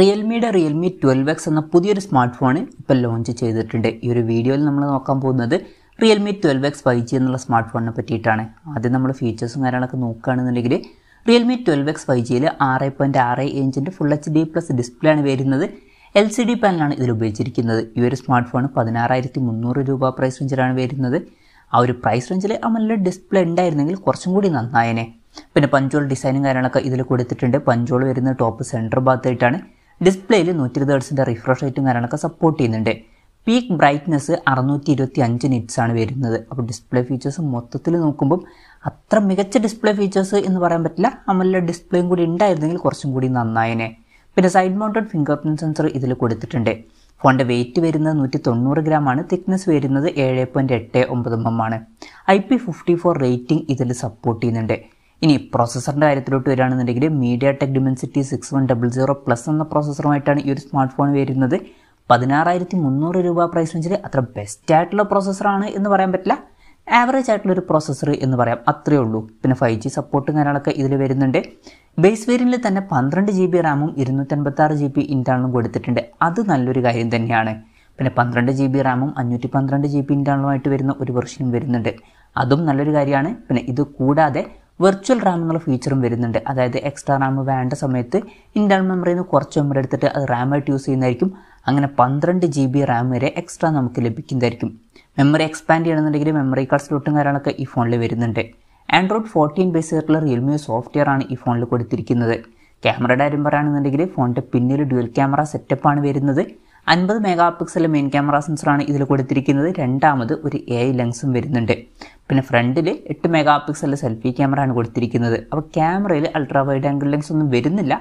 റിയൽമിയുടെ Realme twelve X എന്ന പുതിയൊരു smart phone ഇപ്പോൾ ലോഞ്ച് ചെയ്തിട്ടുണ്ട് ഈ ഒരു വീഡിയോയിൽ നമ്മൾ നോക്കാൻ പോകുന്നത് Realme twelve X five G എന്നുള്ള സ്മാർട്ട് ഫോണിനെ പറ്റിയിട്ടാണ് ആദ്യം നമ്മൾ ഫീച്ചേഴ്സും കാര്യങ്ങളൊക്കെ നോക്കുകയാണെന്നുണ്ടെങ്കിൽ റിയൽമി ട്വൽവ് എക്സ് ഫൈവ് ജിയിൽ ആറ് പോയിൻ്റ് ആറ് ഇഞ്ചിൻ്റെ full H D plus display ആണ് വരുന്നത് എൽ സി ഡി പാനലാണ് ഇതിൽ ഉപയോഗിച്ചിരിക്കുന്നത് ഈ ഒരു സ്മാർട്ട് ഫോൺ പതിനാറായിരത്തി മുന്നൂറ് രൂപ പ്രൈസ് റേഞ്ചിലാണ് വരുന്നത് ആ ഒരു പ്രൈസ് റേഞ്ചിൽ ആ നല്ല ഡിസ്പ്ലേ ഉണ്ടായിരുന്നെങ്കിൽ കുറച്ചും കൂടി നന്നായേനെ പിന്നെ പഞ്ചോൾ ഡിസൈനും കാര്യങ്ങളൊക്കെ ഇതിൽ കൊടുത്തിട്ടുണ്ട് പഞ്ചോൾ വരുന്ന ടോപ്പ് സെൻറ്റർ ഭാഗത്തായിട്ടാണ് ഡിസ്പ്ലേയിൽ നൂറ്റി ഇരുപത് ഹെർട്സിൻ്റെ റിഫ്രഷ് റേറ്റും കാര്യങ്ങളൊക്കെ സപ്പോർട്ട് ചെയ്യുന്നുണ്ട് പീക്ക് ബ്രൈറ്റ്നസ് അറുന്നൂറ്റി ഇരുപത്തി അഞ്ച് ആണ് വരുന്നത് അപ്പോൾ ഡിസ്പ്ലേ ഫീച്ചേഴ്സ് മൊത്തത്തിൽ നോക്കുമ്പം അത്ര മികച്ച ഡിസ്പ്ലേ ഫീച്ചേഴ്സ് എന്ന് പറയാൻ പറ്റില്ല നമ്മളിൽ ഡിസ്പ്ലേയും കൂടി ഉണ്ടായിരുന്നെങ്കിൽ കുറച്ചും കൂടി നന്നായേനെ പിന്നെ side mounted fingerprint sensor ഇതിൽ കൊടുത്തിട്ടുണ്ട് ഫോണിൻ്റെ വെയിറ്റ് വരുന്നത് നൂറ്റി തൊണ്ണൂറ് ആണ് തിക്നെസ് വരുന്നത് ഏഴ് പോയിൻറ്റ് എട്ട് ഒമ്പത് എം mm എം ആണ് I P fifty four rating ഇതിൽ സപ്പോർട്ട് ചെയ്യുന്നുണ്ട് ഇനി പ്രോസസ്സറിൻ്റെ കാര്യത്തിലോട്ട് വരികയാണെന്നുണ്ടെങ്കിൽ MediaTek Dimensity six one double zero plus എന്ന പ്രോസസ്സറുമായിട്ടാണ് ഈ ഒരു സ്മാർട്ട് ഫോൺ വരുന്നത് പതിനാറായിരത്തി മുന്നൂറ് രൂപ പ്രൈസ് റേഞ്ചിൽ അത്ര ബെസ്റ്റ് ആയിട്ടുള്ള പ്രോസസ്സറാണ് എന്ന് പറയാൻ പറ്റില്ല ആവറേജ് ആയിട്ടുള്ള ഒരു പ്രോസസ്സർ എന്ന് പറയാം അത്രയേ ഉള്ളൂ പിന്നെ ഫൈവ് ജി സപ്പോർട്ടും കാര്യങ്ങളൊക്കെ ഇതിൽ വരുന്നുണ്ട് ബേസ് വേരിയൻറ്റിൽ തന്നെ പന്ത്രണ്ട് ജി ബി റാമും ഇരുന്നൂറ്റൻപത്താറ് ജി ബി ഇൻറ്റേണലും കൊടുത്തിട്ടുണ്ട് അത് നല്ലൊരു കാര്യം തന്നെയാണ് പിന്നെ പന്ത്രണ്ട് ജി ബി റാമും അഞ്ഞൂറ്റി പന്ത്രണ്ട് ജി ബി ഇൻറ്റേണലുമായിട്ട് വരുന്ന ഒരു വെർഷനും വരുന്നുണ്ട് അതും നല്ലൊരു കാര്യമാണ് പിന്നെ ഇത് കൂടാതെ വെർച്വൽ റാമിനുള്ള ഫീച്ചറും വരുന്നുണ്ട് അതായത് എക്സ്ട്രാ റാം വേണ്ട സമയത്ത് ഇൻറ്റേണൽ മെമ്മറിയിൽ നിന്ന് കുറച്ച് മെമ്മറി എടുത്തിട്ട് അത് റാമായിട്ട് യൂസ് ചെയ്യുന്നതായിരിക്കും അങ്ങനെ പന്ത്രണ്ട് ജി ബി റാം വരെ എക്സ്ട്രാ നമുക്ക് ലഭിക്കുന്നതായിരിക്കും മെമ്മറി എക്സ്പാൻഡ് ചെയ്യണമെന്നുണ്ടെങ്കിൽ മെമ്മറി കാർഡ് സ്ലോട്ടും കാര്യങ്ങളൊക്കെ ഈ ഫോണിൽ വരുന്നുണ്ട് ആൻഡ്രോയിഡ് ഫോർട്ടീൻ ബേസ് ആയിട്ടുള്ള റിയൽമി സോഫ്റ്റ്വെയർ ആണ് ഈ ഫോണിൽ കൊടുത്തിരിക്കുന്നത് ക്യാമറയുടെ കാര്യം പറയുകയാണെന്നുണ്ടെങ്കിൽ ഫോണിൻ്റെ പിന്നിൽ ഡ്യുവൽ ക്യാമറ സെറ്റപ്പാണ് വരുന്നത് അൻപത് മെഗാ പിക്സൽ മെയിൻ ക്യാമറ സെൻസറാണ് ഇതിൽ കൊടുത്തിരിക്കുന്നത് രണ്ടാമത് ഒരു എ ഐ ലെൻസും വരുന്നുണ്ട് പിന്നെ ഫ്രണ്ടിൽ എട്ട് മെഗാ പിക്സൽ സെൽഫി ക്യാമറ ആണ് കൊടുത്തിരിക്കുന്നത് അപ്പോൾ ക്യാമറയിൽ അൾട്രാ വൈഡ് ആംഗിൾ ലെൻസ് ഒന്നും വരുന്നില്ല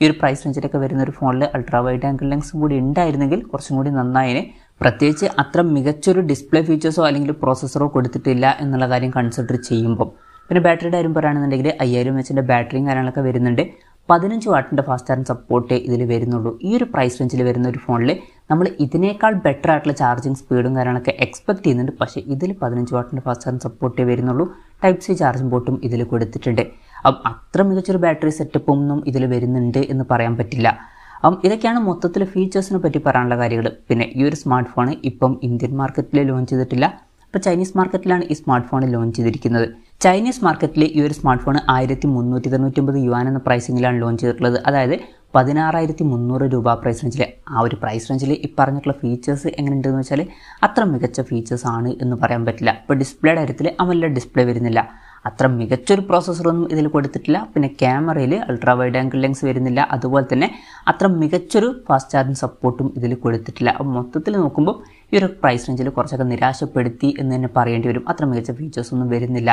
ഈ ഒരു പ്രൈസ് റേഞ്ചിലൊക്കെ വരുന്ന ഒരു ഫോണിൽ അൾട്രാ വൈഡ് ആംഗിൾ ലെൻസും കൂടി ഉണ്ടായിരുന്നെങ്കിൽ കുറച്ചും കൂടി നന്നായിന് പ്രത്യേകിച്ച് അത്ര മികച്ചൊരു ഡിസ്പ്ലേ ഫീച്ചേഴ്സോ അല്ലെങ്കിൽ പ്രോസസ്സറോ കൊടുത്തിട്ടില്ല എന്നുള്ള കാര്യം കൺസിഡർ ചെയ്യുമ്പോൾ പിന്നെ ബാറ്ററിയുടെ കാര്യം പറയുകയാണെന്നുണ്ടെങ്കിൽ അയ്യായിരം എച്ചിൻ്റെ ബാറ്ററിയും കാര്യങ്ങളൊക്കെ വരുന്നുണ്ട് പതിനഞ്ച് വാട്ടിൻ്റെ ഫാസ്റ്റ് ചാർജിങ് സപ്പോർട്ടേ ഇതിൽ വരുന്നുള്ളൂ ഈ ഒരു പ്രൈസ് റേഞ്ചിൽ വരുന്ന ഒരു ഫോണിൽ നമ്മൾ ഇതിനേക്കാൾ ബെറ്റർ ആയിട്ടുള്ള ചാർജിങ് സ്പീഡും കാര്യങ്ങളൊക്കെ എക്സ്പെക്ട് ചെയ്യുന്നുണ്ട് പക്ഷേ ഇതിൽ പതിനഞ്ച് വാട്ടിൻ്റെ ഫാസ്റ്റ് ചാർജിങ് സപ്പോർട്ടേ വരുന്നുള്ളൂ ടൈപ്പ് സി ചാർജിംഗ് ബോട്ടും ഇതിൽ കൊടുത്തിട്ടുണ്ട് അപ്പം അത്ര മികച്ചൊരു ബാറ്ററി സെറ്റപ്പ് ഒന്നും ഇതിൽ വരുന്നുണ്ട് എന്ന് പറയാൻ പറ്റില്ല അപ്പം ഇതൊക്കെയാണ് മൊത്തത്തിൽ ഫീച്ചേഴ്സിനെ പറ്റി പറയാനുള്ള കാര്യങ്ങൾ പിന്നെ ഈ ഒരു സ്മാർട്ട് ഫോൺ ഇപ്പം ഇന്ത്യൻ മാർക്കറ്റിൽ ലോഞ്ച് ചെയ്തിട്ടില്ല അപ്പോൾ ചൈനീസ് മാർക്കറ്റിലാണ് ഈ സ്മാർട്ട് ഫോൺ ലോഞ്ച് ചെയ്തിരിക്കുന്നത് ചൈനീസ് മാർക്കറ്റിൽ ഈ ഒരു സ്മാർട്ട് ഫോൺ ആയിരത്തി മുന്നൂറ്റി ഒമ്പത് യുവാൻ എന്ന പ്രൈസിങ്ങിലാണ് ലോഞ്ച് ചെയ്തിട്ടുള്ളത് അതായത് പതിനാറായിരത്തി മുന്നൂറ് രൂപ പ്രൈസ് റേഞ്ചിൽ ആ ഒരു പ്രൈസ് റേഞ്ചിൽ ഈ പറഞ്ഞിട്ടുള്ള ഫീച്ചേഴ്സ് എങ്ങനെയുണ്ടെന്ന് വെച്ചാൽ അത്ര മികച്ച ഫീച്ചേഴ്സ് ആണ് എന്ന് പറയാൻ പറ്റില്ല ഇപ്പോൾ ഡിസ്പ്ലേയുടെ കാര്യത്തിൽ അവല്ല ഡിസ്പ്ലേ വരുന്നില്ല അത്ര മികച്ചൊരു പ്രോസസ്സറൊന്നും ഇതിൽ കൊടുത്തിട്ടില്ല പിന്നെ ക്യാമറയിൽ അൾട്രാ വൈഡ് ആംഗിൾ ലെൻസ് വരുന്നില്ല അതുപോലെ തന്നെ അത്ര മികച്ചൊരു ഫാസ്റ്റ് ചാർജിങ് സപ്പോർട്ടും ഇതിൽ കൊടുത്തിട്ടില്ല അപ്പം മൊത്തത്തിൽ നോക്കുമ്പോൾ ഈ ഒരു പ്രൈസ് റേഞ്ചിൽ കുറച്ചൊക്കെ നിരാശപ്പെടുത്തി എന്ന് തന്നെ പറയേണ്ടി വരും അത്ര മികച്ച ഫീച്ചേഴ്സൊന്നും വരുന്നില്ല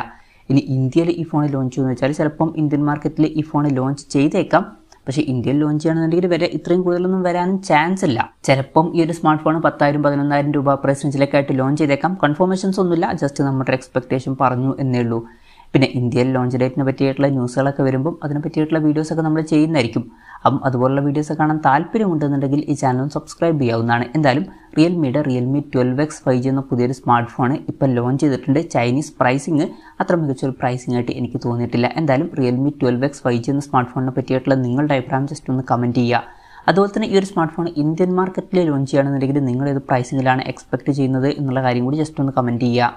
ഇനി ഇന്ത്യയിൽ ഈ ഫോൺ ലോഞ്ച് ചെയ്യുമെന്ന് വെച്ചാൽ ചിലപ്പം ഇന്ത്യൻ മാർക്കറ്റിൽ ഈ ഫോൺ ലോഞ്ച് ചെയ്തേക്കാം പക്ഷേ ഇന്ത്യയിൽ ലോഞ്ച് ചെയ്യണമെന്നുണ്ടെങ്കിൽ വരെ ഇത്രയും കൂടുതലൊന്നും വരാനും ചാൻസ് ഇല്ല ചിലപ്പം ഈ ഒരു സ്മാർട്ട് ഫോൺ പത്തായിരം പതിനൊന്നായിരം രൂപ പ്രൈസ് റേഞ്ചിലേക്കായിട്ട് ലോഞ്ച് ചെയ്തേക്കാം കൺഫർമേഷൻസ് ഒന്നുമില്ല ജസ്റ്റ് നമ്മുടെ എക്സ്പെക്ടേഷൻ പറഞ്ഞു എന്നേ ഉള്ളൂ പിന്നെ ഇന്ത്യയിൽ ലോഞ്ച് ഡേറ്റിനെ പറ്റിയിട്ടുള്ള ന്യൂസുകളൊക്കെ വരുമ്പം അതിനെ പറ്റിയിട്ടുള്ള വീഡിയോസൊക്കെ നമ്മൾ ചെയ്യുന്നതായിരിക്കും അപ്പം അതുപോലുള്ള വീഡിയോസ് കാണാൻ താല്പര്യമുണ്ടെന്നുണ്ടെങ്കിൽ ഈ ചാനൽ സബ്സ്ക്രൈബ് ചെയ്യാവുന്നതാണ് എന്തായാലും റിയൽമിയുടെ Realme twelve X five G എന്ന പുതിയൊരു സ്മാർട്ട് ഫോൺ ഇപ്പം ലോഞ്ച് ചെയ്തിട്ടുണ്ട് ചൈനീസ് പ്രൈസിങ് അത്ര മികച്ചൊരു പ്രൈസിംഗ് ആയിട്ട് എനിക്ക് തോന്നിയിട്ടില്ല എന്തായാലും Realme twelve X five G എന്ന സ്മാർട്ട് ഫോണിനെ പറ്റിയിട്ടുള്ള നിങ്ങളുടെ അഭിപ്രായം ജസ്റ്റ് ഒന്ന് കമൻറ്റ് ചെയ്യുക അതുപോലെ തന്നെ ഈ ഒരു സ്മാർട്ട് ഫോൺ ഇന്ത്യൻ മാർക്കറ്റിൽ ലോഞ്ച് ചെയ്യുകയാണെന്നുണ്ടെങ്കിൽ നിങ്ങൾ ഏത് പ്രൈസിങ്ങിലാണ് എക്സ്പെക്ട് ചെയ്യുന്നത് എന്നുള്ള കാര്യം കൂടി ജസ്റ്റ് ഒന്ന് കമൻറ്റ് ചെയ്യുക